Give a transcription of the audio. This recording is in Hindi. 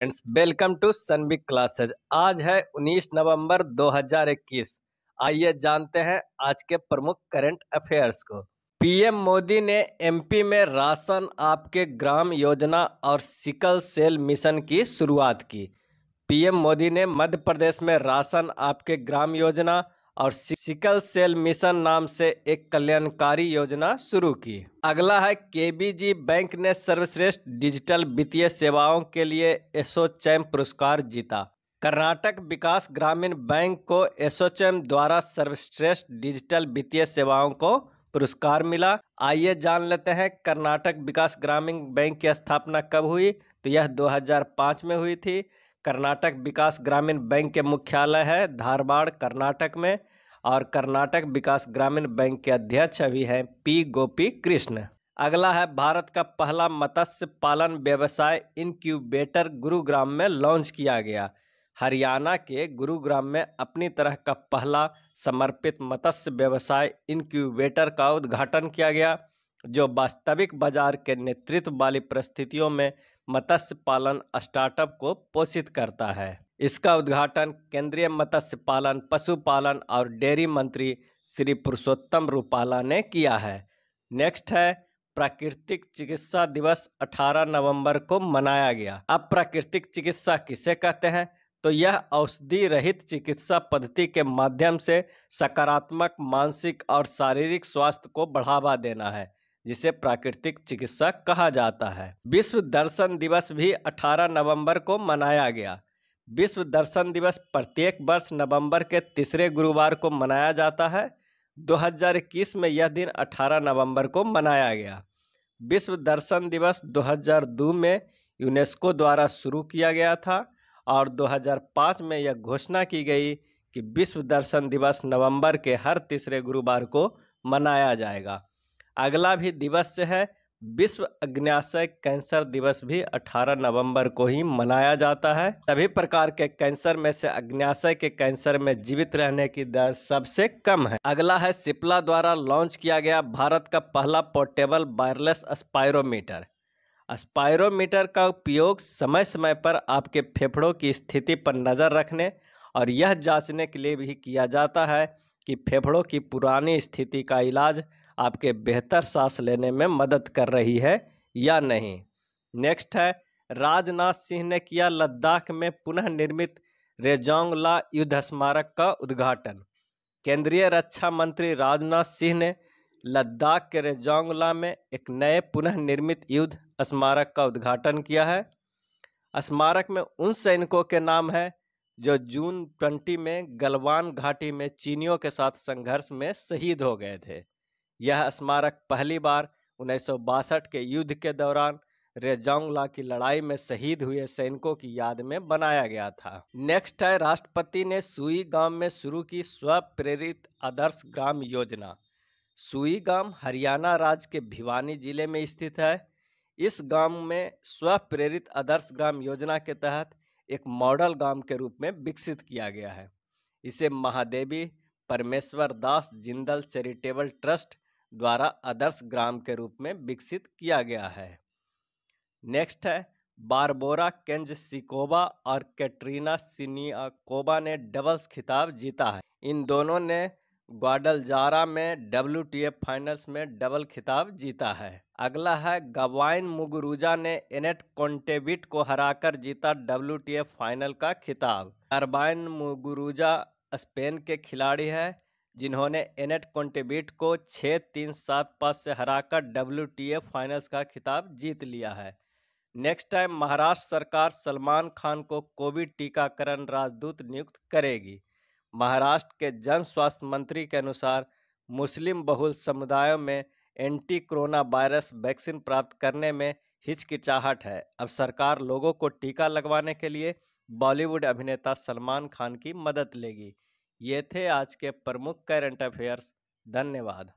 फ्रेंड्स वेलकम टू सनबिक क्लासेज आज है 19 नवंबर 2021 आइए जानते हैं आज के प्रमुख करंट अफेयर्स को पीएम मोदी ने एमपी में राशन आपके ग्राम योजना और सिकल सेल मिशन की शुरुआत की पीएम मोदी ने मध्य प्रदेश में राशन आपके ग्राम योजना और सिकल सेल मिशन नाम से एक कल्याणकारी योजना शुरू की अगला है केबीजी बैंक ने सर्वश्रेष्ठ डिजिटल वित्तीय सेवाओं के लिए एसोचैम पुरस्कार जीता कर्नाटक विकास ग्रामीण बैंक को एसोचैम द्वारा सर्वश्रेष्ठ डिजिटल वित्तीय सेवाओं को पुरस्कार मिला आइए जान लेते हैं कर्नाटक विकास ग्रामीण बैंक की स्थापना कब हुई तो यह 2005 में हुई थी कर्नाटक विकास ग्रामीण बैंक के मुख्यालय है धारवाड़ कर्नाटक में और कर्नाटक विकास ग्रामीण बैंक के अध्यक्ष भी हैं पी गोपी कृष्ण अगला है भारत का पहला मत्स्य पालन व्यवसाय इनक्यूबेटर गुरुग्राम में लॉन्च किया गया हरियाणा के गुरुग्राम में अपनी तरह का पहला समर्पित मत्स्य व्यवसाय इनक्यूबेटर का उद्घाटन किया गया जो वास्तविक बाजार के नेतृत्व वाली परिस्थितियों में मत्स्य पालन स्टार्टअप को पोषित करता है इसका उद्घाटन केंद्रीय मत्स्य पालन पशुपालन और डेयरी मंत्री श्री पुरुषोत्तम रूपाला ने किया है नेक्स्ट है प्राकृतिक चिकित्सा दिवस 18 नवंबर को मनाया गया अब प्राकृतिक चिकित्सा किसे कहते हैं तो यह औषधि रहित चिकित्सा पद्धति के माध्यम से सकारात्मक मानसिक और शारीरिक स्वास्थ्य को बढ़ावा देना है जिसे प्राकृतिक चिकित्सा कहा जाता है विश्व दर्शन दिवस भी 18 नवंबर को मनाया गया विश्व दर्शन दिवस प्रत्येक वर्ष नवंबर के तीसरे गुरुवार को मनाया जाता है 2021 में यह दिन 18 नवंबर को मनाया गया विश्व दर्शन दिवस 2002 में यूनेस्को द्वारा शुरू किया गया था और 2005 में यह घोषणा की गई कि विश्व दर्शन दिवस नवंबर के हर तीसरे गुरुवार को मनाया जाएगा अगला भी दिवस है विश्व अग्नाशय कैंसर दिवस भी 18 नवंबर को ही मनाया जाता है सभी प्रकार के कैंसर में से अग्नाशय के कैंसर में जीवित रहने की दर सबसे कम है अगला है सिप्ला द्वारा लॉन्च किया गया भारत का पहला पोर्टेबल वायरलेस स्पायरोमीटर स्पायरोमीटर का उपयोग समय समय पर आपके फेफड़ों की स्थिति पर नज़र रखने और यह जांचने के लिए भी किया जाता है कि फेफड़ों की पुरानी स्थिति का इलाज आपके बेहतर सांस लेने में मदद कर रही है या नहीं नेक्स्ट है राजनाथ सिंह ने किया लद्दाख में पुनः निर्मित रेजोंगला युद्ध स्मारक का उद्घाटन केंद्रीय रक्षा मंत्री राजनाथ सिंह ने लद्दाख के रेजोंगला में एक नए पुनः निर्मित युद्ध स्मारक का उद्घाटन किया है स्मारक में उन सैनिकों के नाम है जो जून ट्वेंटी में गलवान घाटी में चीनियों के साथ संघर्ष में शहीद हो गए थे यह स्मारक पहली बार उन्नीस के युद्ध के दौरान रेजोंगला की लड़ाई में शहीद हुए सैनिकों की याद में बनाया गया था नेक्स्ट है राष्ट्रपति ने सुई गांव में शुरू की स्व प्रेरित आदर्श ग्राम योजना सुई गांव हरियाणा राज्य के भिवानी जिले में स्थित है इस गांव में स्व प्रेरित आदर्श ग्राम योजना के तहत एक मॉडल गांव के रूप में विकसित किया गया है इसे महादेवी परमेश्वर दास जिंदल चैरिटेबल ट्रस्ट द्वारा आदर्श ग्राम के रूप में विकसित किया गया है नेक्स्ट है बारबोरा केंज सिकोबा और कैटरीना सिनियाकोबा ने डबल्स खिताब जीता है इन दोनों ने ग्वाडलजारा में डब्ल्यू फाइनल्स में डबल खिताब जीता है अगला है गवाइन मुगुरुजा ने एनेट कॉन्टेबिट को हराकर जीता डब्ल्यू फाइनल का खिताब अरबाइन मुगुरुजा स्पेन के खिलाड़ी है जिन्होंने एनेट कॉन्टेबिट को छः तीन सात पाँच से हराकर डब्ल्यू फाइनल्स का खिताब जीत लिया है नेक्स्ट टाइम महाराष्ट्र सरकार सलमान खान को कोविड टीकाकरण राजदूत नियुक्त करेगी महाराष्ट्र के जन स्वास्थ्य मंत्री के अनुसार मुस्लिम बहुल समुदायों में एंटी कोरोना वायरस वैक्सीन प्राप्त करने में हिचकिचाहट है अब सरकार लोगों को टीका लगवाने के लिए बॉलीवुड अभिनेता सलमान खान की मदद लेगी ये थे आज के प्रमुख करंट अफेयर्स धन्यवाद